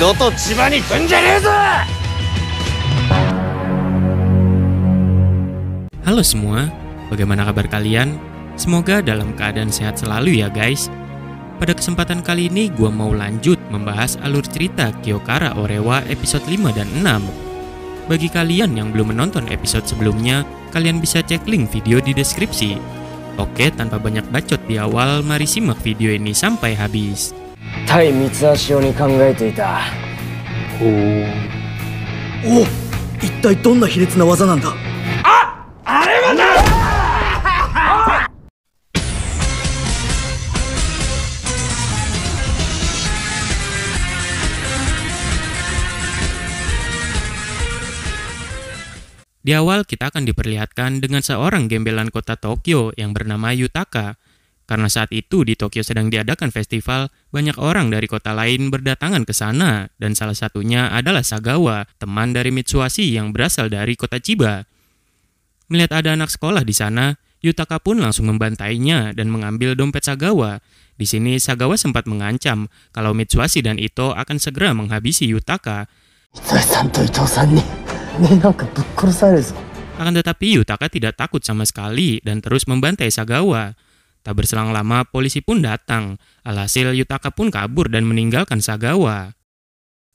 度と千葉に来んじゃねえぞ Halo semua, bagaimana kabar kalian? Semoga dalam keadaan sehat selalu ya guys. Pada kesempatan kali ini gue mau lanjut membahas alur cerita Kyokara Orewa episode 5 dan 6. Bagi kalian yang belum menonton episode sebelumnya, kalian bisa cek link video di deskripsi. Oke, tanpa banyak bacot di awal, mari simak video ini sampai habis. Di awal kita akan diperlihatkan dengan seorang gembelan kota Tokyo yang bernama Yutaka karena saat itu di Tokyo sedang diadakan festival, banyak orang dari kota lain berdatangan ke sana, dan salah satunya adalah Sagawa, teman dari Mitsuhashi yang berasal dari kota Chiba. Melihat ada anak sekolah di sana, Yutaka pun langsung membantainya dan mengambil dompet Sagawa. Di sini Sagawa sempat mengancam kalau Mitsuhashi dan Ito akan segera menghabisi Yutaka. Akan tetapi Yutaka tidak takut sama sekali dan terus membantai Sagawa. Tak berselang lama, polisi pun datang. Alhasil, Yutaka pun kabur dan meninggalkan Sagawa.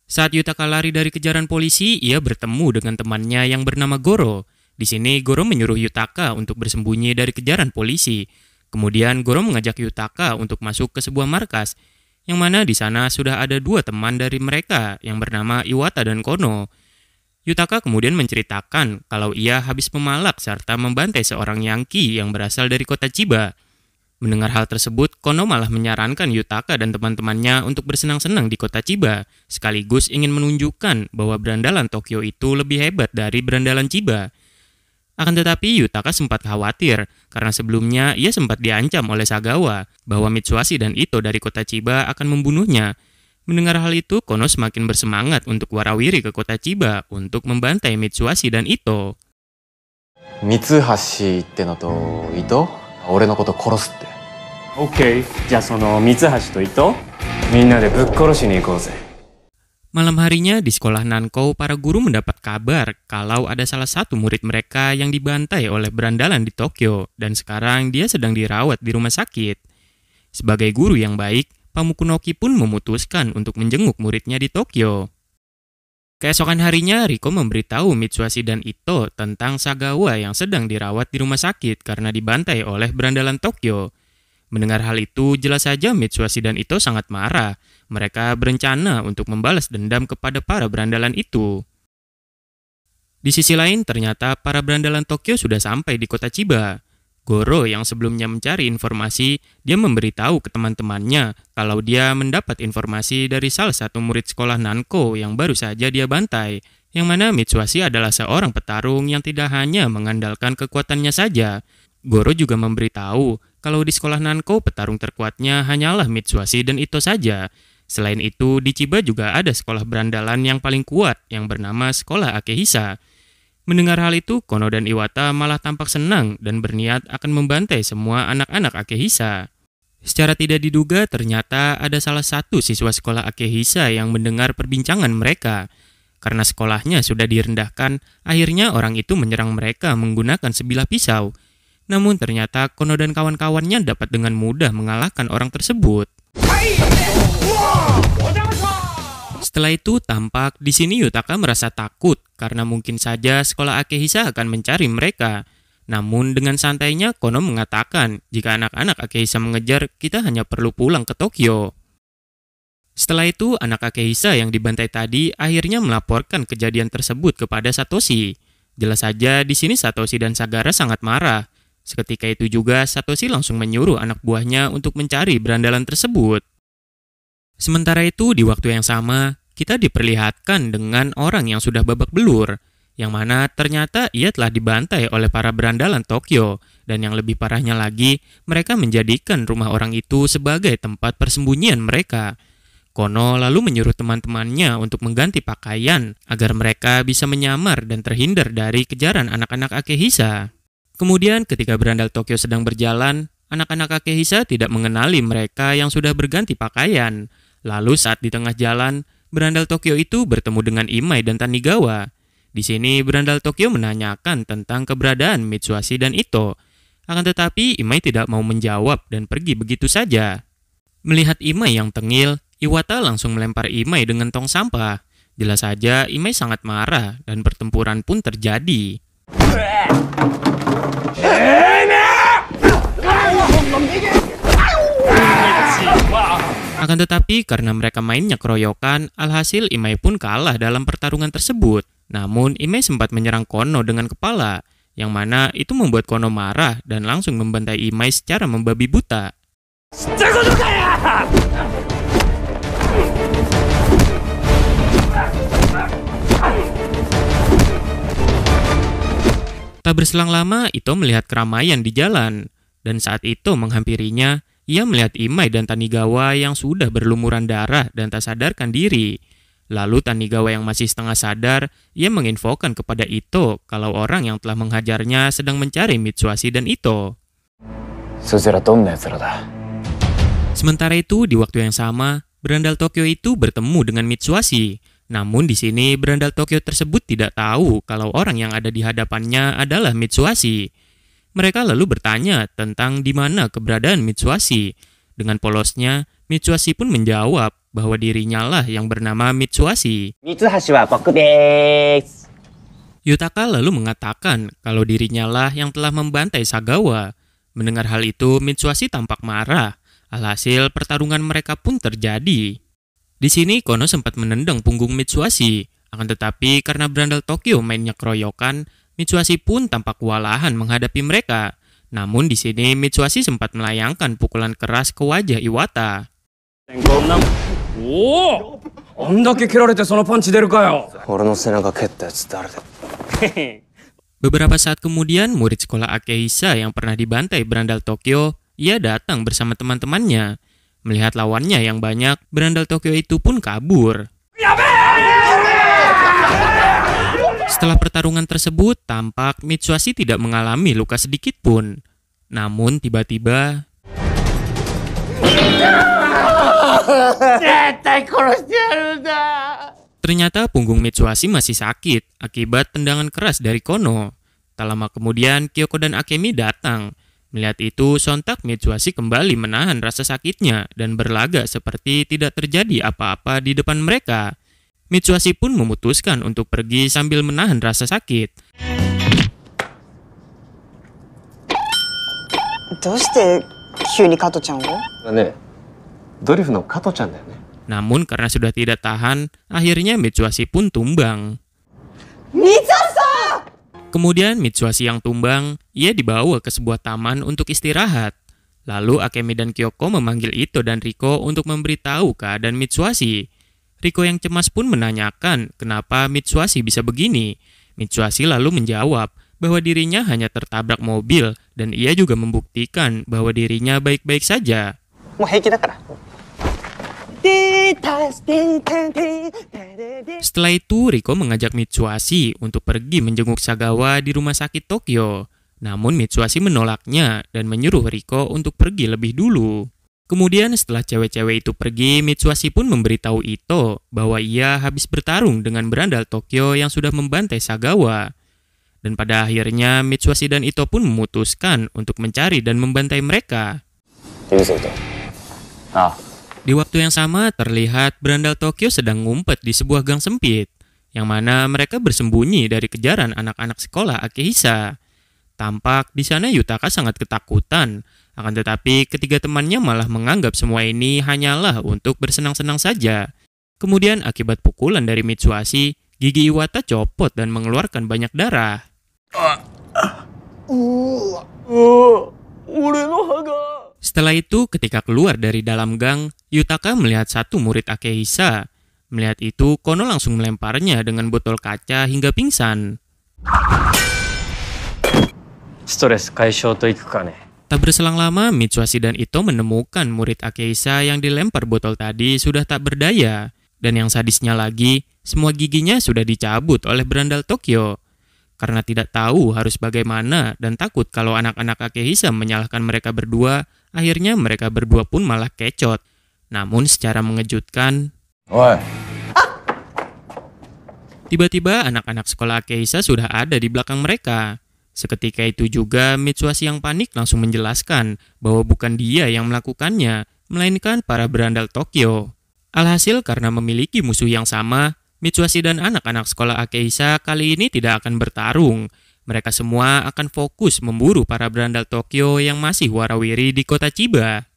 Saat Yutaka lari dari kejaran polisi, ia bertemu dengan temannya yang bernama Goro. Di sini, Goro menyuruh Yutaka untuk bersembunyi dari kejaran polisi. Kemudian, Goro mengajak Yutaka untuk masuk ke sebuah markas, yang mana di sana sudah ada dua teman dari mereka yang bernama Iwata dan Kono. Yutaka kemudian menceritakan kalau ia habis memalak serta membantai seorang Yankee yang berasal dari kota Chiba. Mendengar hal tersebut, Kono malah menyarankan Yutaka dan teman-temannya untuk bersenang-senang di kota Chiba, sekaligus ingin menunjukkan bahwa berandalan Tokyo itu lebih hebat dari berandalan Chiba. Akan tetapi Yutaka sempat khawatir karena sebelumnya ia sempat diancam oleh Sagawa bahwa Mitsuashi dan Ito dari kota Chiba akan membunuhnya. Mendengar hal itu, Kono semakin bersemangat untuk warawiri ke kota Chiba untuk membantai Mitsuashi dan Ito. Mitsuhashi ってのと Ito じゃあその三橋と伊藤みんなでぶっ殺しに行こうぜ Malam harinya di sekolah Nanko, para guru mendapat kabar kalau ada salah satu murid mereka yang dibantai oleh berandalan di Tokyo dan sekarang dia sedang dirawat di rumah sakit. Sebagai guru yang baik, Pamukunoki pun memutuskan untuk menjenguk muridnya di Tokyo. Keesokan harinya, Riko memberitahu Mitsuhashi dan Ito tentang Sagawa yang sedang dirawat di rumah sakit karena dibantai oleh berandalan Tokyo. Mendengar hal itu, jelas saja Mitsuhashi dan Ito sangat marah. Mereka berencana untuk membalas dendam kepada para berandalan itu. Di sisi lain, ternyata para berandalan Tokyo sudah sampai di kota Chiba. Goro yang sebelumnya mencari informasi, dia memberitahu ke teman-temannya kalau dia mendapat informasi dari salah satu murid sekolah Nanko yang baru saja dia bantai, yang mana Mitsuhashi adalah seorang petarung yang tidak hanya mengandalkan kekuatannya saja. Goro juga memberitahu kalau di sekolah Nanko petarung terkuatnya hanyalah Mitsuhashi dan Ito saja. Selain itu, di Chiba juga ada sekolah berandalan yang paling kuat yang bernama Sekolah Akehisa. Mendengar hal itu, Kono dan Iwata malah tampak senang dan berniat akan membantai semua anak-anak Akehisa. Secara tidak diduga, ternyata ada salah satu siswa sekolah Akehisa yang mendengar perbincangan mereka. Karena sekolahnya sudah direndahkan, akhirnya orang itu menyerang mereka menggunakan sebilah pisau. Namun ternyata Kono dan kawan-kawannya dapat dengan mudah mengalahkan orang tersebut. Wow! Setelah itu, tampak di sini Yutaka merasa takut karena mungkin saja sekolah Akehisa akan mencari mereka. Namun dengan santainya Kono mengatakan jika anak-anak Akehisa mengejar, kita hanya perlu pulang ke Tokyo. Setelah itu, anak Akehisa yang dibantai tadi akhirnya melaporkan kejadian tersebut kepada Satoshi. Jelas saja di sini Satoshi dan Sagara sangat marah. Seketika itu juga Satoshi langsung menyuruh anak buahnya untuk mencari berandalan tersebut. Sementara itu, di waktu yang sama, kita diperlihatkan dengan orang yang sudah babak belur, yang mana ternyata ia telah dibantai oleh para berandalan Tokyo, dan yang lebih parahnya lagi, mereka menjadikan rumah orang itu sebagai tempat persembunyian mereka. Kono lalu menyuruh teman-temannya untuk mengganti pakaian agar mereka bisa menyamar dan terhindar dari kejaran anak-anak Akehisa. Kemudian ketika berandal Tokyo sedang berjalan, anak-anak Akehisa tidak mengenali mereka yang sudah berganti pakaian. Lalu saat di tengah jalan, berandal Tokyo itu bertemu dengan Imai dan Tanigawa. Di sini berandal Tokyo menanyakan tentang keberadaan Mitsuhashi dan Ito. Akan tetapi Imai tidak mau menjawab dan pergi begitu saja. Melihat Imai yang tengil, Iwata langsung melempar Imai dengan tong sampah. Jelas saja Imai sangat marah dan pertempuran pun terjadi. Eh! Akan tetapi karena mereka mainnya keroyokan, alhasil Imai pun kalah dalam pertarungan tersebut. Namun Imai sempat menyerang Kono dengan kepala, yang mana itu membuat Kono marah dan langsung membantai Imai secara membabi buta. Tak berselang lama, Ito melihat keramaian di jalan, dan saat itu menghampirinya, ia melihat Imai dan Tanigawa yang sudah berlumuran darah dan tak sadarkan diri. Lalu Tanigawa yang masih setengah sadar, ia menginfokan kepada Ito kalau orang yang telah menghajarnya sedang mencari Mitsuhashi dan Ito. Sementara itu, di waktu yang sama, berandal Tokyo itu bertemu dengan Mitsuhashi. Namun di sini, berandal Tokyo tersebut tidak tahu kalau orang yang ada di hadapannya adalah Mitsuhashi. Mereka lalu bertanya tentang di mana keberadaan Mitsuashi. Dengan polosnya, Mitsuashi pun menjawab bahwa dirinya lah yang bernama Mitsuashi. Mitsuhashi wa boku Yutaka lalu mengatakan kalau dirinya lah yang telah membantai Sagawa. Mendengar hal itu, Mitsuashi tampak marah. Alhasil, pertarungan mereka pun terjadi. Di sini, Kono sempat menendang punggung Mitsuashi. Akan tetapi, karena berandal Tokyo mainnya keroyokan, Mitsuhashi pun tampak kewalahan menghadapi mereka. Namun di sini Mitsuhashi sempat melayangkan pukulan keras ke wajah Iwata. Beberapa saat kemudian, murid sekolah Akehisa yang pernah dibantai Berandal Tokyo, ia datang bersama teman-temannya. Melihat lawannya yang banyak, Berandal Tokyo itu pun kabur. Setelah pertarungan tersebut, tampak Mitsuashi tidak mengalami luka sedikit pun. Namun tiba-tiba Ternyata punggung Mitsuashi masih sakit akibat tendangan keras dari Kono. Tak lama kemudian Kyoko dan Akemi datang. Melihat itu, sontak Mitsuashi kembali menahan rasa sakitnya dan berlaga seperti tidak terjadi apa-apa di depan mereka. Mitsuhashi pun memutuskan untuk pergi sambil menahan rasa sakit. Ya Namun karena sudah tidak tahan, akhirnya Mitsuhashi pun tumbang. Kemudian Mitsuhashi yang tumbang, ia dibawa ke sebuah taman untuk istirahat. Lalu Akemi dan Kyoko memanggil Ito dan Riko untuk memberitahu keadaan Mitsuhashi. Riko yang cemas pun menanyakan kenapa Mitsuhashi bisa begini. Mitsuhashi lalu menjawab bahwa dirinya hanya tertabrak mobil dan ia juga membuktikan bahwa dirinya baik-baik saja. Setelah itu, Riko mengajak Mitsuhashi untuk pergi menjenguk Sagawa di rumah sakit Tokyo. Namun Mitsuhashi menolaknya dan menyuruh Riko untuk pergi lebih dulu. Kemudian setelah cewek-cewek itu pergi, Mitsuhashi pun memberitahu Ito bahwa ia habis bertarung dengan berandal Tokyo yang sudah membantai Sagawa. Dan pada akhirnya Mitsuhashi dan Ito pun memutuskan untuk mencari dan membantai mereka. Ah. Di waktu yang sama terlihat berandal Tokyo sedang ngumpet di sebuah gang sempit, yang mana mereka bersembunyi dari kejaran anak-anak sekolah Akihisa. Tampak di sana Yutaka sangat ketakutan. Akan tetapi ketiga temannya malah menganggap semua ini hanyalah untuk bersenang-senang saja. Kemudian akibat pukulan dari Mitsuashi, gigi Iwata copot dan mengeluarkan banyak darah. Setelah itu, ketika keluar dari dalam gang, Yutaka melihat satu murid Akehisa. Melihat itu, Kono langsung melemparnya dengan botol kaca hingga pingsan. Tak berselang lama, Mitsuhashi dan Ito menemukan murid Akeisa yang dilempar botol tadi sudah tak berdaya. Dan yang sadisnya lagi, semua giginya sudah dicabut oleh berandal Tokyo. Karena tidak tahu harus bagaimana dan takut kalau anak-anak Akehisa menyalahkan mereka berdua, akhirnya mereka berdua pun malah kecot. Namun secara mengejutkan... Oi. Tiba-tiba anak-anak sekolah Akehisa sudah ada di belakang mereka. Seketika itu juga Mitsuhashi yang panik langsung menjelaskan bahwa bukan dia yang melakukannya, melainkan para berandal Tokyo. Alhasil karena memiliki musuh yang sama, Mitsuhashi dan anak-anak sekolah Akeisa kali ini tidak akan bertarung. Mereka semua akan fokus memburu para berandal Tokyo yang masih warawiri di kota Chiba.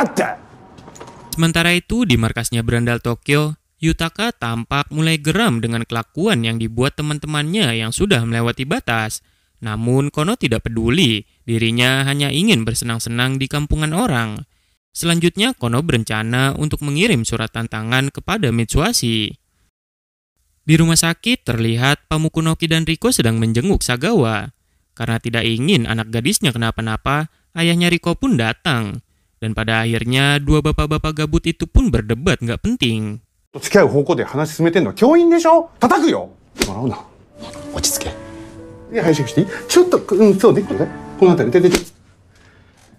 Hai! Sementara itu, di markasnya Berandal Tokyo, Yutaka tampak mulai geram dengan kelakuan yang dibuat teman-temannya yang sudah melewati batas. Namun Kono tidak peduli, dirinya hanya ingin bersenang-senang di kampungan orang. Selanjutnya Kono berencana untuk mengirim surat tantangan kepada Mitsuashi. Di rumah sakit terlihat Pamukunoki dan Riko sedang menjenguk Sagawa. Karena tidak ingin anak gadisnya kenapa-napa, ayahnya Riko pun datang. Dan pada akhirnya dua bapak-bapak gabut itu pun berdebat nggak penting.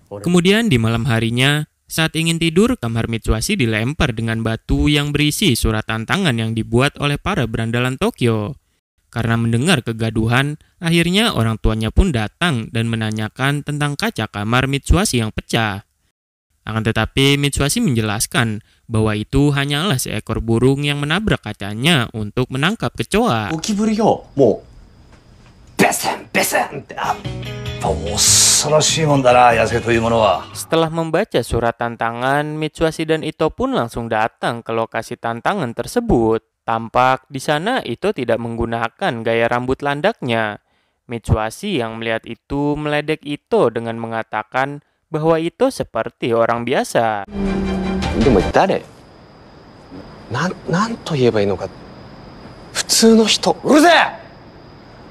Kemudian di malam harinya, saat ingin tidur, kamar Mitsuhashi dilempar dengan batu yang berisi surat tantangan yang dibuat oleh para berandalan Tokyo. Karena mendengar kegaduhan, akhirnya orang tuanya pun datang dan menanyakan tentang kaca kamar Mitsuhashi yang pecah. Akan tetapi Mitsuhashi menjelaskan bahwa itu hanyalah seekor burung yang menabrak kacanya untuk menangkap kecoa. Ah, Setelah membaca surat tantangan, Mitsuhashi dan Ito pun langsung datang ke lokasi tantangan tersebut. Tampak di sana Ito tidak menggunakan gaya rambut landaknya. Mitsuhashi yang melihat itu meledek Ito dengan mengatakan bahwa itu seperti orang biasa. Di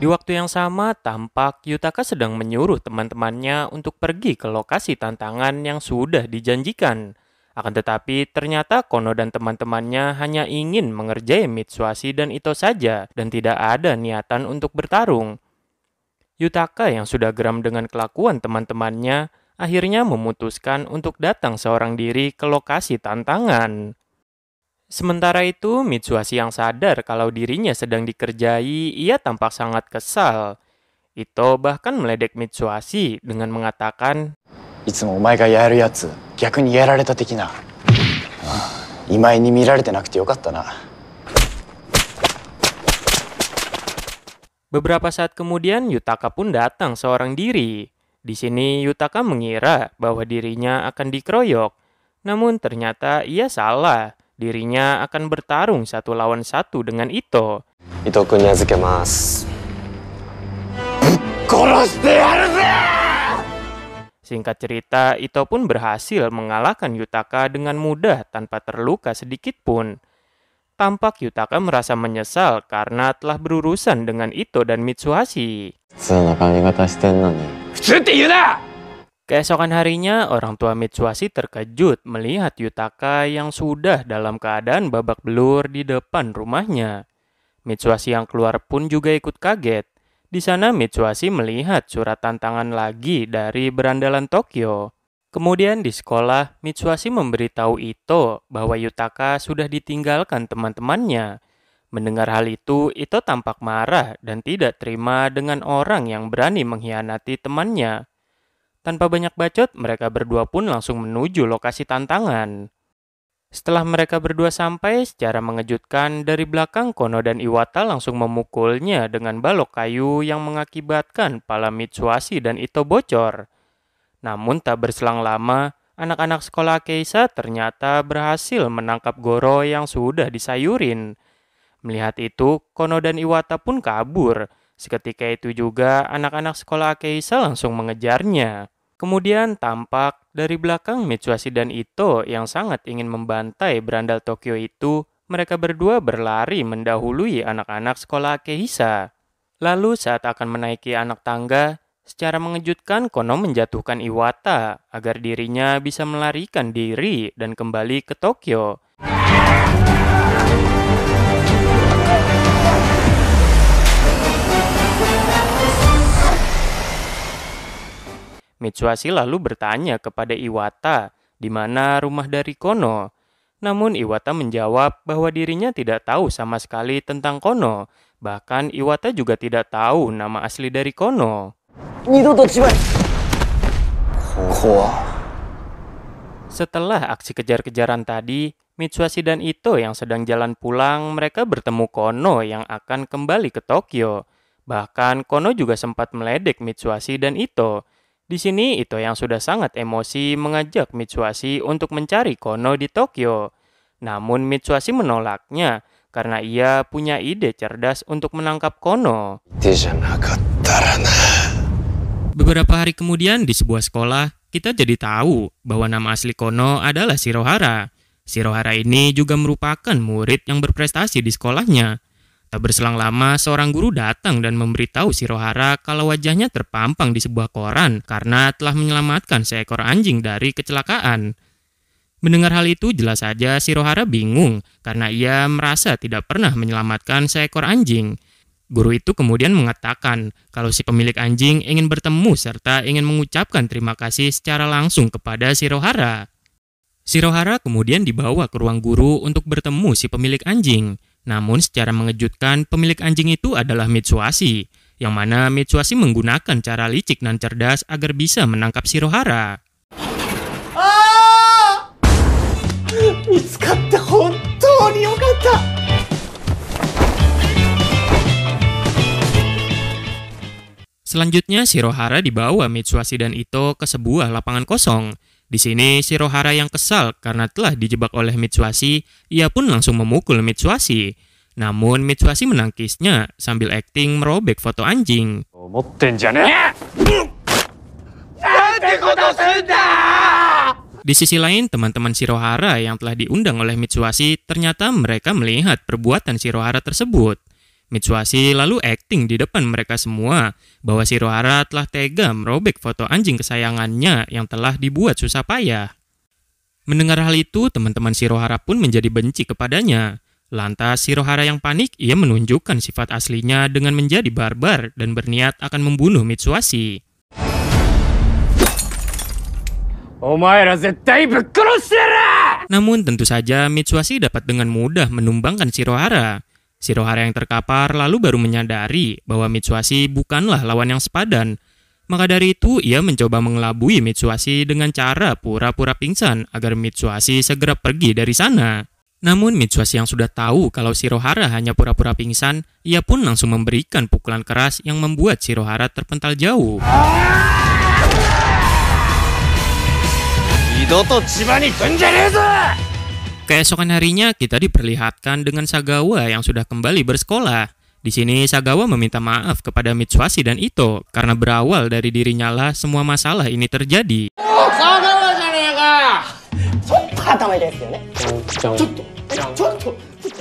waktu yang sama, tampak Yutaka sedang menyuruh teman-temannya untuk pergi ke lokasi tantangan yang sudah dijanjikan. Akan tetapi, ternyata Kono dan teman-temannya hanya ingin mengerjai Mitsuashi dan Ito saja, dan tidak ada niatan untuk bertarung. Yutaka yang sudah geram dengan kelakuan teman-temannya, akhirnya memutuskan untuk datang seorang diri ke lokasi tantangan. Sementara itu, Mitsuhashi yang sadar kalau dirinya sedang dikerjai, ia tampak sangat kesal. Ito bahkan meledek Mitsuhashi dengan mengatakan, Beberapa saat kemudian, Yutaka pun datang seorang diri. Di sini Yutaka mengira bahwa dirinya akan dikeroyok, namun ternyata ia salah. Dirinya akan bertarung satu lawan satu dengan Ito. Ito Singkat cerita, Ito pun berhasil mengalahkan Yutaka dengan mudah tanpa terluka sedikit pun. Tampak Yutaka merasa menyesal karena telah berurusan dengan Ito dan Mitsuhashi. Keesokan harinya, orang tua Mitsuhashi terkejut melihat Yutaka yang sudah dalam keadaan babak belur di depan rumahnya. Mitsuhashi yang keluar pun juga ikut kaget. Di sana Mitsuhashi melihat surat tantangan lagi dari berandalan Tokyo. Kemudian di sekolah, Mitsuhashi memberitahu Ito bahwa Yutaka sudah ditinggalkan teman-temannya Mendengar hal itu, Ito tampak marah dan tidak terima dengan orang yang berani mengkhianati temannya. Tanpa banyak bacot, mereka berdua pun langsung menuju lokasi tantangan. Setelah mereka berdua sampai, secara mengejutkan, dari belakang Kono dan Iwata langsung memukulnya dengan balok kayu yang mengakibatkan pala Mitsuashi dan Ito bocor. Namun tak berselang lama, anak-anak sekolah Keisa ternyata berhasil menangkap Goro yang sudah disayurin – Melihat itu, Kono dan Iwata pun kabur. Seketika itu juga, anak-anak sekolah Akeisa langsung mengejarnya. Kemudian tampak dari belakang Mitsuhashi dan Ito yang sangat ingin membantai berandal Tokyo itu, mereka berdua berlari mendahului anak-anak sekolah Akeisa. Lalu saat akan menaiki anak tangga, secara mengejutkan Kono menjatuhkan Iwata agar dirinya bisa melarikan diri dan kembali ke Tokyo. Mitsuhashi lalu bertanya kepada Iwata di mana rumah dari Kono. Namun Iwata menjawab bahwa dirinya tidak tahu sama sekali tentang Kono. Bahkan Iwata juga tidak tahu nama asli dari Kono. Setelah aksi kejar-kejaran tadi, Mitsuhashi dan Ito yang sedang jalan pulang, mereka bertemu Kono yang akan kembali ke Tokyo. Bahkan Kono juga sempat meledek Mitsuhashi dan Ito. Di sini Ito yang sudah sangat emosi mengajak Mitsuashi untuk mencari Kono di Tokyo. Namun Mitsuashi menolaknya karena ia punya ide cerdas untuk menangkap Kono. Beberapa hari kemudian di sebuah sekolah, kita jadi tahu bahwa nama asli Kono adalah Shirohara. Shirohara ini juga merupakan murid yang berprestasi di sekolahnya Tak berselang lama, seorang guru datang dan memberitahu Sirohara kalau wajahnya terpampang di sebuah koran karena telah menyelamatkan seekor anjing dari kecelakaan. Mendengar hal itu, jelas saja Sirohara bingung karena ia merasa tidak pernah menyelamatkan seekor anjing. Guru itu kemudian mengatakan kalau si pemilik anjing ingin bertemu serta ingin mengucapkan terima kasih secara langsung kepada Sirohara. Sirohara kemudian dibawa ke ruang guru untuk bertemu si pemilik anjing. Namun secara mengejutkan, pemilik anjing itu adalah Mitsuasi yang mana Mitsuasi menggunakan cara licik dan cerdas agar bisa menangkap Shirohara. Ah! Selanjutnya, Shirohara dibawa Mitsuasi dan Ito ke sebuah lapangan kosong di sini Shirohara yang kesal karena telah dijebak oleh Mitsuhashi, ia pun langsung memukul Mitsuhashi. Namun Mitsuhashi menangkisnya sambil akting merobek foto anjing. Di sisi lain, teman-teman Shirohara yang telah diundang oleh Mitsuhashi ternyata mereka melihat perbuatan Shirohara tersebut. Mitsuhashi lalu akting di depan mereka semua bahwa Shirohara telah tega merobek foto anjing kesayangannya yang telah dibuat susah payah. Mendengar hal itu, teman-teman Shirohara pun menjadi benci kepadanya. Lantas Shirohara yang panik, ia menunjukkan sifat aslinya dengan menjadi barbar dan berniat akan membunuh Mitsuhashi. Namun tentu saja Mitsuhashi dapat dengan mudah menumbangkan Shirohara Sirohara yang terkapar lalu baru menyadari bahwa Mitsuhashi bukanlah lawan yang sepadan. Maka dari itu, ia mencoba mengelabui Mitsuhashi dengan cara pura-pura pingsan agar Mitsuhashi segera pergi dari sana. Namun Mitsuhashi yang sudah tahu kalau Sirohara hanya pura-pura pingsan, ia pun langsung memberikan pukulan keras yang membuat Sirohara terpental jauh. Keesokan harinya kita diperlihatkan dengan Sagawa yang sudah kembali bersekolah. Di sini Sagawa meminta maaf kepada Mitsuhashi dan Ito karena berawal dari dirinya lah semua masalah ini terjadi.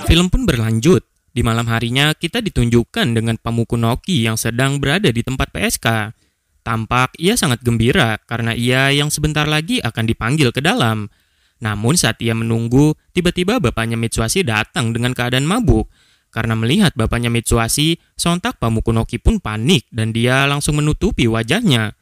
Film pun berlanjut. Di malam harinya kita ditunjukkan dengan pemukul Noki yang sedang berada di tempat PSK. Tampak ia sangat gembira karena ia yang sebentar lagi akan dipanggil ke dalam. Namun saat ia menunggu, tiba-tiba bapaknya Mitsuhashi datang dengan keadaan mabuk. Karena melihat bapaknya Mitsuhashi, sontak Pamukunoki pun panik dan dia langsung menutupi wajahnya.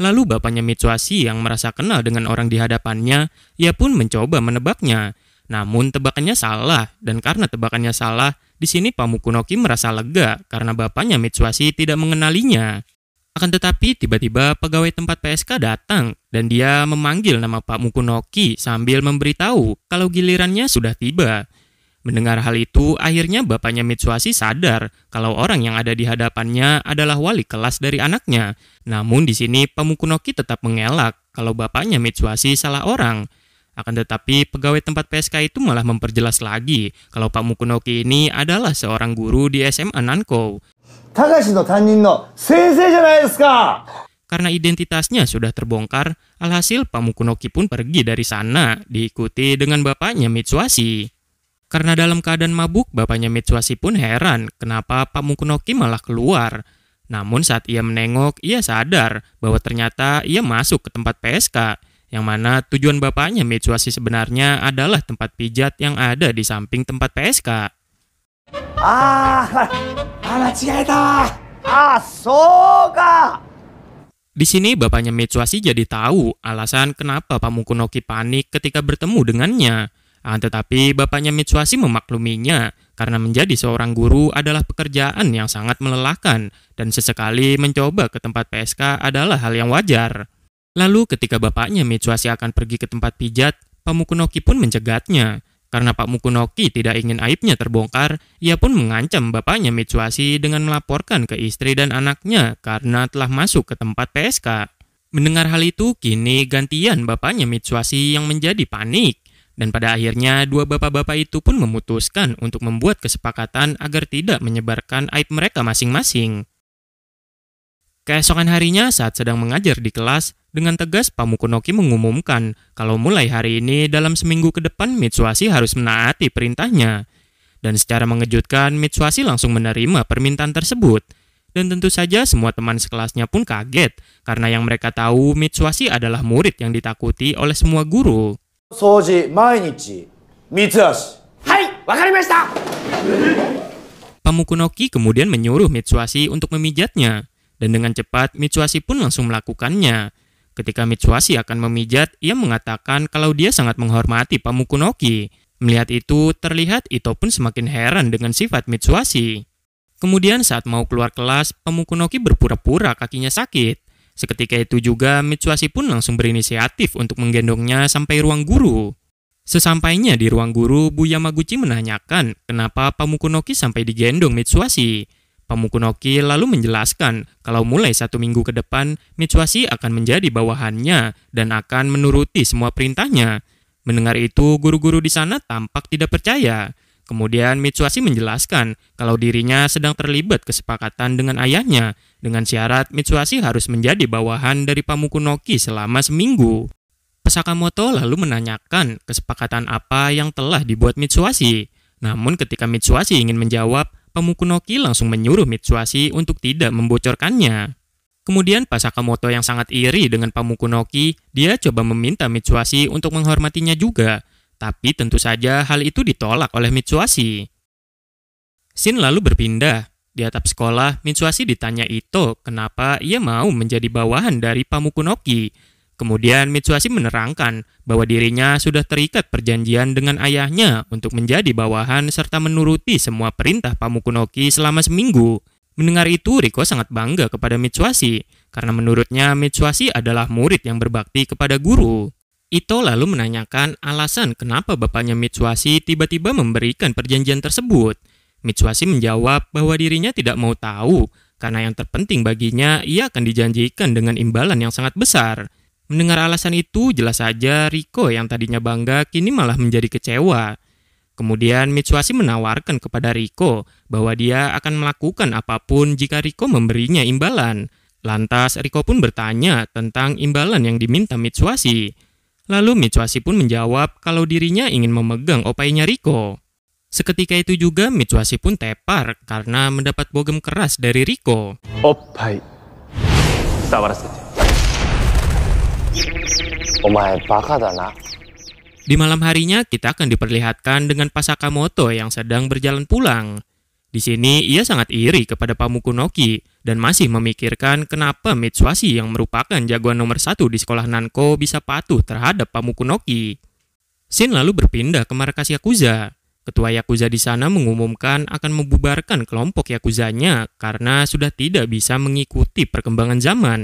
Lalu bapaknya Mitsuhashi yang merasa kenal dengan orang di hadapannya, ia pun mencoba menebaknya. Namun tebakannya salah, dan karena tebakannya salah, di sini Pamukunoki merasa lega karena bapaknya Mitsuhashi tidak mengenalinya. Akan tetapi, tiba-tiba pegawai tempat PSK datang dan dia memanggil nama Pak Mukunoki sambil memberitahu kalau gilirannya sudah tiba. Mendengar hal itu, akhirnya bapaknya Mitsuhashi sadar kalau orang yang ada di hadapannya adalah wali kelas dari anaknya. Namun di sini Pak Mukunoki tetap mengelak kalau bapaknya Mitsuhashi salah orang. Akan tetapi pegawai tempat PSK itu malah memperjelas lagi kalau Pak Mukunoki ini adalah seorang guru di SMA Nanko. Takashi no Tanin no Sensei desu ka? Karena identitasnya sudah terbongkar, alhasil Pamukunoki pun pergi dari sana, diikuti dengan bapaknya Mitsuashi. Karena dalam keadaan mabuk, bapaknya Mitsuashi pun heran kenapa Pamukunoki malah keluar. Namun saat ia menengok, ia sadar bahwa ternyata ia masuk ke tempat PSK, yang mana tujuan bapaknya Mitsuashi sebenarnya adalah tempat pijat yang ada di samping tempat PSK. ああ、間違えた。Ah, ah, soga. Di sini bapaknya Mitsuhashi jadi tahu alasan kenapa Pamukunoki panik ketika bertemu dengannya. Ah, tetapi bapaknya Mitsuhashi memakluminya karena menjadi seorang guru adalah pekerjaan yang sangat melelahkan dan sesekali mencoba ke tempat PSK adalah hal yang wajar. Lalu ketika bapaknya Mitsuhashi akan pergi ke tempat pijat, Pamukunoki pun mencegatnya. Karena Pak Mukunoki tidak ingin aibnya terbongkar, ia pun mengancam bapaknya Mitsuhashi dengan melaporkan ke istri dan anaknya karena telah masuk ke tempat PSK. Mendengar hal itu, kini gantian bapaknya Mitsuhashi yang menjadi panik. Dan pada akhirnya, dua bapak-bapak itu pun memutuskan untuk membuat kesepakatan agar tidak menyebarkan aib mereka masing-masing. Keesokan harinya, saat sedang mengajar di kelas, dengan tegas, Pamukunoki mengumumkan kalau mulai hari ini dalam seminggu ke depan Mitsuhashi harus menaati perintahnya. Dan secara mengejutkan, Mitsuhashi langsung menerima permintaan tersebut. Dan tentu saja semua teman sekelasnya pun kaget karena yang mereka tahu Mitsuhashi adalah murid yang ditakuti oleh semua guru. Soji, mainichi, Mitsuhashi. Hai, wakarimashita! Pamukunoki kemudian menyuruh Mitsuhashi untuk memijatnya. Dan dengan cepat, Mitsuhashi pun langsung melakukannya. Ketika Mitsuhashi akan memijat, ia mengatakan kalau dia sangat menghormati Pamukunoki. Melihat itu, terlihat Ito pun semakin heran dengan sifat Mitsuhashi. Kemudian saat mau keluar kelas, Pamukunoki berpura-pura kakinya sakit. Seketika itu juga, Mitsuhashi pun langsung berinisiatif untuk menggendongnya sampai ruang guru. Sesampainya di ruang guru, Bu Yamaguchi menanyakan kenapa Pamukunoki sampai digendong Mitsuhashi. Pamukunoki lalu menjelaskan kalau mulai satu minggu ke depan, Mitsuhashi akan menjadi bawahannya dan akan menuruti semua perintahnya. Mendengar itu, guru-guru di sana tampak tidak percaya. Kemudian Mitsuhashi menjelaskan kalau dirinya sedang terlibat kesepakatan dengan ayahnya dengan syarat Mitsuhashi harus menjadi bawahan dari Pamukunoki selama seminggu. Sakamoto lalu menanyakan kesepakatan apa yang telah dibuat Mitsuhashi. Namun ketika Mitsuhashi ingin menjawab, Pamukunoki langsung menyuruh Mitsuasi untuk tidak membocorkannya. Kemudian pas Pasakamoto yang sangat iri dengan Pamukunoki, dia coba meminta Mitsuasi untuk menghormatinya juga, tapi tentu saja hal itu ditolak oleh Mitsuasi. Shin lalu berpindah. Di atap sekolah, Mitsuasi ditanya Ito kenapa ia mau menjadi bawahan dari Pamukunoki, Kemudian Mitsuhashi menerangkan bahwa dirinya sudah terikat perjanjian dengan ayahnya untuk menjadi bawahan serta menuruti semua perintah Pamukunoki selama seminggu. Mendengar itu, Riko sangat bangga kepada Mitsuhashi karena menurutnya Mitsuhashi adalah murid yang berbakti kepada guru. Ito lalu menanyakan alasan kenapa bapaknya Mitsuhashi tiba-tiba memberikan perjanjian tersebut. Mitsuhashi menjawab bahwa dirinya tidak mau tahu, karena yang terpenting baginya ia akan dijanjikan dengan imbalan yang sangat besar. Mendengar alasan itu, jelas saja Riko yang tadinya bangga kini malah menjadi kecewa. Kemudian Mitsuhashi menawarkan kepada Riko bahwa dia akan melakukan apapun jika Riko memberinya imbalan. Lantas Riko pun bertanya tentang imbalan yang diminta Mitsuhashi. Lalu Mitsuhashi pun menjawab kalau dirinya ingin memegang opainya Riko. Seketika itu juga Mitsuhashi pun tepar karena mendapat bogem keras dari Riko. Opai, saja. Di malam harinya, kita akan diperlihatkan dengan Pasaka Moto yang sedang berjalan pulang. Di sini, ia sangat iri kepada Pamukunoki dan masih memikirkan kenapa Mitsuashi yang merupakan jagoan nomor satu di sekolah Nanko bisa patuh terhadap Pamukunoki. Shin lalu berpindah ke markas Yakuza. Ketua Yakuza di sana mengumumkan akan membubarkan kelompok Yakuzanya karena sudah tidak bisa mengikuti perkembangan zaman.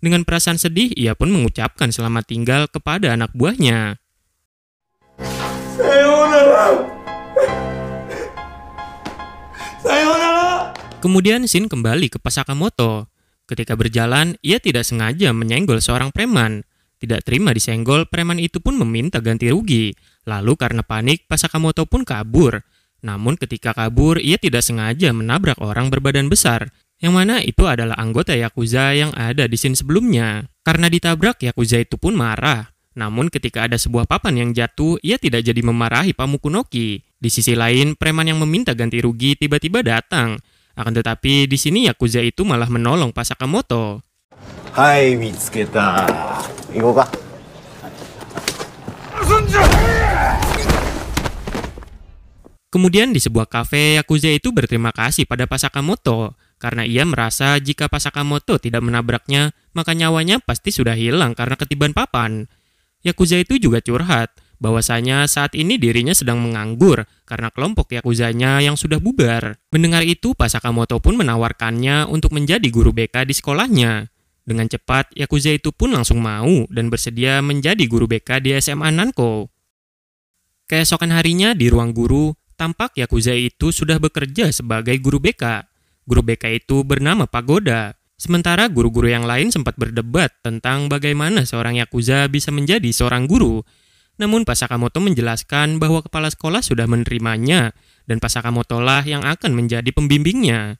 Dengan perasaan sedih, ia pun mengucapkan selamat tinggal kepada anak buahnya. Sayonara. Sayonara. Kemudian Shin kembali ke Pasakamoto. Ketika berjalan, ia tidak sengaja menyenggol seorang preman. Tidak terima disenggol, preman itu pun meminta ganti rugi. Lalu karena panik, Pasakamoto pun kabur. Namun ketika kabur, ia tidak sengaja menabrak orang berbadan besar yang mana itu adalah anggota Yakuza yang ada di scene sebelumnya. Karena ditabrak, Yakuza itu pun marah. Namun ketika ada sebuah papan yang jatuh, ia tidak jadi memarahi Pamukunoki. Di sisi lain, preman yang meminta ganti rugi tiba-tiba datang. Akan tetapi, di sini Yakuza itu malah menolong Pasakamoto. Hai, mitsuketa. Igo ka. Kemudian di sebuah kafe, Yakuza itu berterima kasih pada Pasakamoto karena ia merasa jika Pasakamoto tidak menabraknya, maka nyawanya pasti sudah hilang karena ketiban papan. Yakuza itu juga curhat bahwasanya saat ini dirinya sedang menganggur karena kelompok yakuzanya yang sudah bubar. Mendengar itu, Pasakamoto pun menawarkannya untuk menjadi guru BK di sekolahnya. Dengan cepat, yakuza itu pun langsung mau dan bersedia menjadi guru BK di SMA Nanko. Keesokan harinya di ruang guru, tampak yakuza itu sudah bekerja sebagai guru BK Guru BK itu bernama Pagoda. Sementara guru-guru yang lain sempat berdebat tentang bagaimana seorang Yakuza bisa menjadi seorang guru. Namun Pasakamoto menjelaskan bahwa kepala sekolah sudah menerimanya dan Pasakamoto lah yang akan menjadi pembimbingnya.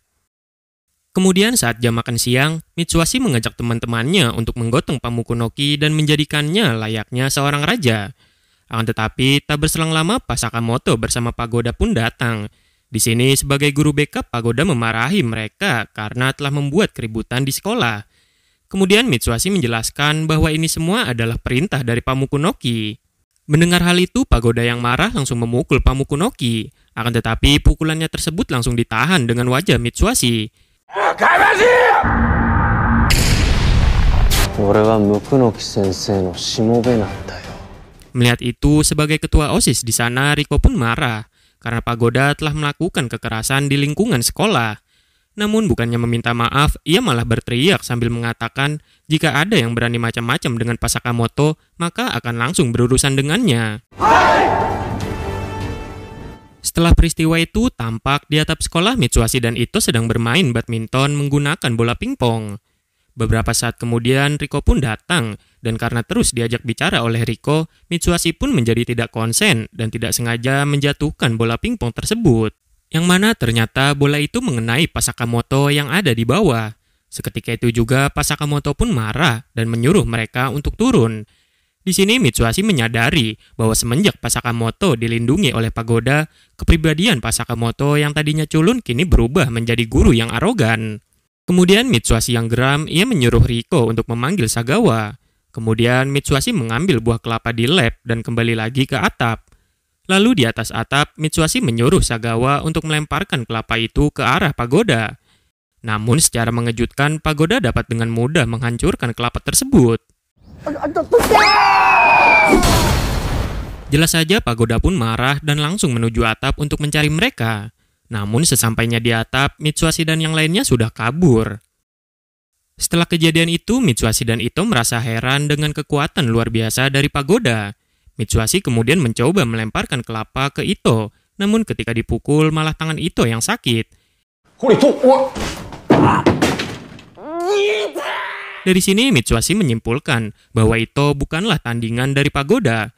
Kemudian saat jam makan siang, Mitsuashi mengajak teman-temannya untuk menggotong Pamukunoki dan menjadikannya layaknya seorang raja. Akan tetapi, tak berselang lama Pasakamoto bersama Pagoda pun datang di sini sebagai guru backup, Pagoda memarahi mereka karena telah membuat keributan di sekolah. Kemudian Mitsuhashi menjelaskan bahwa ini semua adalah perintah dari Pamukunoki. Mendengar hal itu, Pagoda yang marah langsung memukul Pamukunoki. Akan tetapi pukulannya tersebut langsung ditahan dengan wajah Mitsuhashi. Melihat itu, sebagai ketua OSIS di sana, Riko pun marah karena Pagoda telah melakukan kekerasan di lingkungan sekolah. Namun bukannya meminta maaf, ia malah berteriak sambil mengatakan jika ada yang berani macam-macam dengan Pasakamoto, maka akan langsung berurusan dengannya. Hai! Setelah peristiwa itu, tampak di atap sekolah Mitsuhashi dan Ito sedang bermain badminton menggunakan bola pingpong. Beberapa saat kemudian Riko pun datang dan karena terus diajak bicara oleh Riko, Mitsuhashi pun menjadi tidak konsen dan tidak sengaja menjatuhkan bola pingpong tersebut. Yang mana ternyata bola itu mengenai Pasakamoto yang ada di bawah. Seketika itu juga Pasakamoto pun marah dan menyuruh mereka untuk turun. Di sini Mitsuhashi menyadari bahwa semenjak Pasakamoto dilindungi oleh pagoda, kepribadian Pasakamoto yang tadinya culun kini berubah menjadi guru yang arogan. Kemudian Mitsuhashi yang geram, ia menyuruh Riko untuk memanggil Sagawa. Kemudian Mitsuhashi mengambil buah kelapa di lab dan kembali lagi ke atap. Lalu di atas atap, Mitsuhashi menyuruh Sagawa untuk melemparkan kelapa itu ke arah pagoda. Namun secara mengejutkan, pagoda dapat dengan mudah menghancurkan kelapa tersebut. Jelas saja pagoda pun marah dan langsung menuju atap untuk mencari mereka. Namun sesampainya di atap, Mitsuhashi dan yang lainnya sudah kabur. Setelah kejadian itu, Mitsuhashi dan Ito merasa heran dengan kekuatan luar biasa dari pagoda. Mitsuhashi kemudian mencoba melemparkan kelapa ke Ito, namun ketika dipukul malah tangan Ito yang sakit. Dari sini Mitsuhashi menyimpulkan bahwa Ito bukanlah tandingan dari pagoda.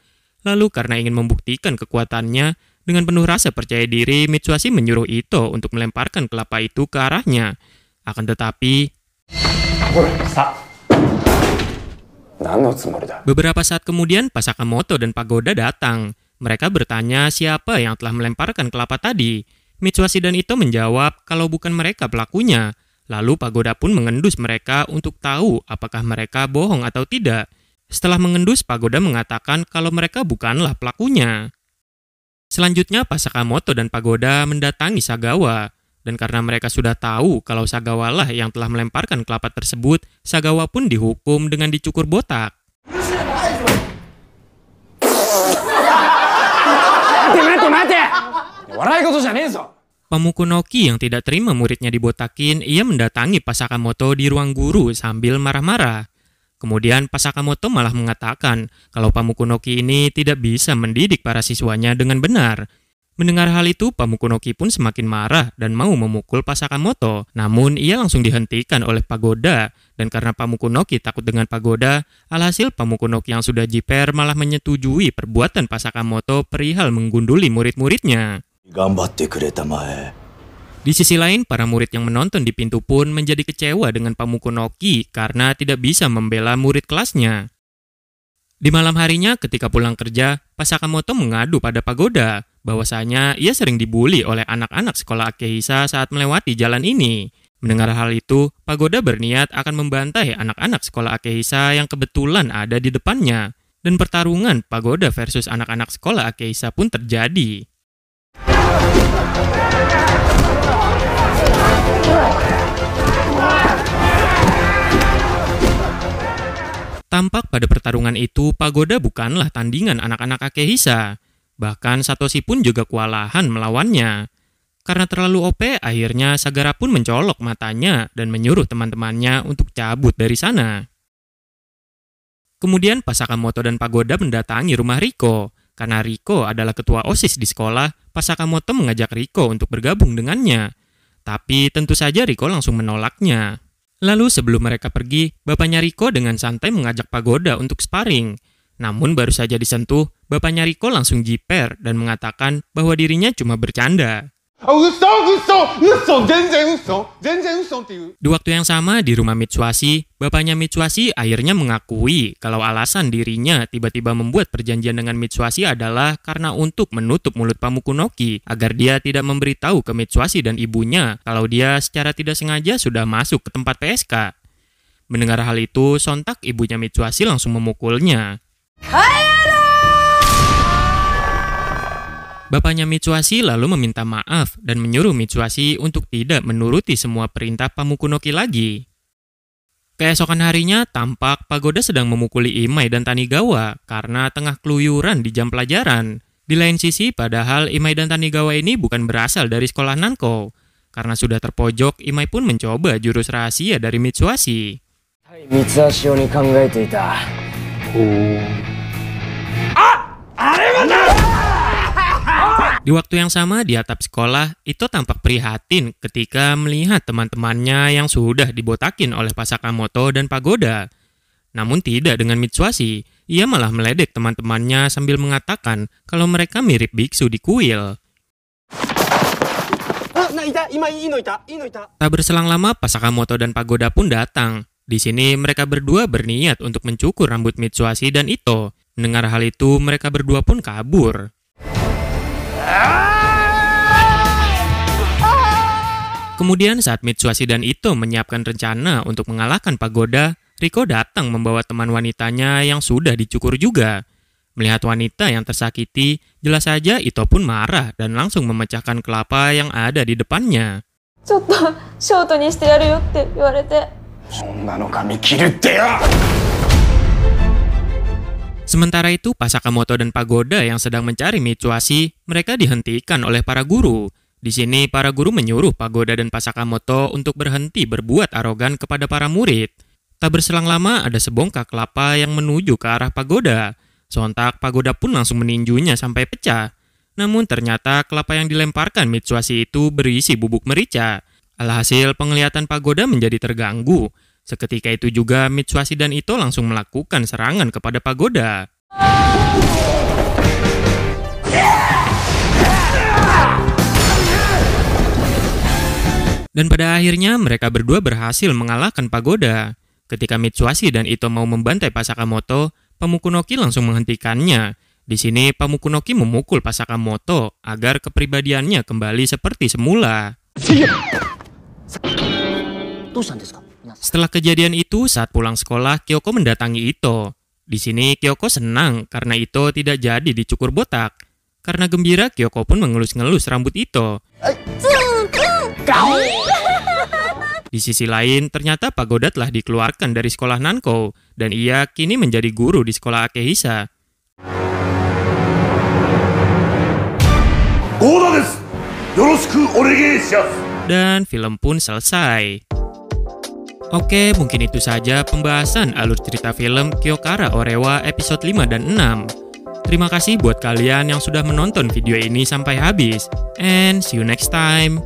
Lalu karena ingin membuktikan kekuatannya, dengan penuh rasa percaya diri, Mitsuhashi menyuruh Ito untuk melemparkan kelapa itu ke arahnya. Akan tetapi... Beberapa saat kemudian, Pasakamoto dan Pagoda datang. Mereka bertanya siapa yang telah melemparkan kelapa tadi. Mitsuhashi dan Ito menjawab kalau bukan mereka pelakunya. Lalu Pagoda pun mengendus mereka untuk tahu apakah mereka bohong atau tidak. Setelah mengendus, Pagoda mengatakan kalau mereka bukanlah pelakunya. Selanjutnya, Pak Sakamoto dan Pagoda mendatangi Sagawa, dan karena mereka sudah tahu kalau Sagawa lah yang telah melemparkan kelapa tersebut, Sagawa pun dihukum dengan dicukur botak. Noki yang tidak terima muridnya dibotakin, ia mendatangi Pak Sakamoto di ruang guru sambil marah-marah. Kemudian Pasakamoto malah mengatakan kalau Pamukunoki ini tidak bisa mendidik para siswanya dengan benar. Mendengar hal itu, Pamukunoki pun semakin marah dan mau memukul Pasakamoto. Namun, ia langsung dihentikan oleh pagoda. Dan karena Pamukunoki takut dengan pagoda, alhasil Pamukunoki yang sudah jiper malah menyetujui perbuatan Pasakamoto perihal menggunduli murid-muridnya. Di sisi lain, para murid yang menonton di pintu pun menjadi kecewa dengan pamukunoki karena tidak bisa membela murid kelasnya. Di malam harinya, ketika pulang kerja, Pasakamoto mengadu pada pagoda bahwasanya ia sering dibully oleh anak-anak sekolah Akehisa saat melewati jalan ini. Mendengar hal itu, pagoda berniat akan membantai anak-anak sekolah Akehisa yang kebetulan ada di depannya. Dan pertarungan pagoda versus anak-anak sekolah Akehisa pun terjadi. Tampak pada pertarungan itu, Pagoda bukanlah tandingan anak-anak Akehisa. Bahkan Satoshi pun juga kewalahan melawannya. Karena terlalu OP, akhirnya Sagara pun mencolok matanya dan menyuruh teman-temannya untuk cabut dari sana. Kemudian Pasakamoto dan Pagoda mendatangi rumah Riko. Karena Riko adalah ketua OSIS di sekolah, Pasakamoto mengajak Riko untuk bergabung dengannya. Tapi tentu saja Riko langsung menolaknya. Lalu sebelum mereka pergi, bapaknya Riko dengan santai mengajak Pagoda untuk sparring. Namun baru saja disentuh, bapaknya Riko langsung jiper dan mengatakan bahwa dirinya cuma bercanda. Di waktu yang sama di rumah Mitsuhashi, bapaknya Mitsuhashi akhirnya mengakui kalau alasan dirinya tiba-tiba membuat perjanjian dengan Mitsuhashi adalah karena untuk menutup mulut Pamukunoki agar dia tidak memberitahu ke Mitsuhashi dan ibunya kalau dia secara tidak sengaja sudah masuk ke tempat PSK. Mendengar hal itu, sontak ibunya Mitsuhashi langsung memukulnya. Hai! Bapaknya Mitsuhashi lalu meminta maaf dan menyuruh Mitsuhashi untuk tidak menuruti semua perintah Pamukunoki lagi. Keesokan harinya, tampak pagoda sedang memukuli Imai dan Tanigawa karena tengah keluyuran di jam pelajaran. Di lain sisi, padahal Imai dan Tanigawa ini bukan berasal dari sekolah Nanko. Karena sudah terpojok, Imai pun mencoba jurus rahasia dari Mitsuhashi. Hai, Mitsuhashi ni kangaete ita. Oh. Ah! Are di waktu yang sama di atap sekolah, itu tampak prihatin ketika melihat teman-temannya yang sudah dibotakin oleh Pak Sakamoto dan Pagoda. Namun tidak dengan Mitsuhashi, ia malah meledek teman-temannya sambil mengatakan kalau mereka mirip biksu di kuil. Tak berselang lama, Pak Sakamoto dan Pagoda pun datang. Di sini mereka berdua berniat untuk mencukur rambut Mitsuhashi dan Ito. Mendengar hal itu, mereka berdua pun kabur. Kemudian saat Mitsuashi dan Ito menyiapkan rencana untuk mengalahkan pagoda, Riko datang membawa teman wanitanya yang sudah dicukur juga. Melihat wanita yang tersakiti, jelas saja Ito pun marah dan langsung memecahkan kelapa yang ada di depannya. Sementara itu, Pasakamoto dan Pagoda yang sedang mencari Mitsuhashi, mereka dihentikan oleh para guru. Di sini, para guru menyuruh Pagoda dan Pasakamoto untuk berhenti berbuat arogan kepada para murid. Tak berselang lama, ada sebongkah kelapa yang menuju ke arah pagoda. Sontak, pagoda pun langsung meninjunya sampai pecah. Namun ternyata kelapa yang dilemparkan Mitsuhashi itu berisi bubuk merica. Alhasil, penglihatan pagoda menjadi terganggu. Seketika itu juga Mitsuhashi dan Ito langsung melakukan serangan kepada pagoda. Dan pada akhirnya mereka berdua berhasil mengalahkan pagoda. Ketika Mitsuhashi dan Ito mau membantai Pasakamoto, Pamukunoki langsung menghentikannya. Di sini Pamukunoki memukul Pasakamoto agar kepribadiannya kembali seperti semula. Tusan desu setelah kejadian itu, saat pulang sekolah, Kyoko mendatangi Ito. Di sini Kyoko senang karena Ito tidak jadi dicukur botak. Karena gembira, Kyoko pun mengelus-ngelus rambut Ito. Di sisi lain, ternyata Pagoda telah dikeluarkan dari sekolah Nanko, dan ia kini menjadi guru di sekolah Akehisa. Dan film pun selesai. Oke, mungkin itu saja pembahasan alur cerita film Kyokara Orewa episode 5 dan 6. Terima kasih buat kalian yang sudah menonton video ini sampai habis. And see you next time.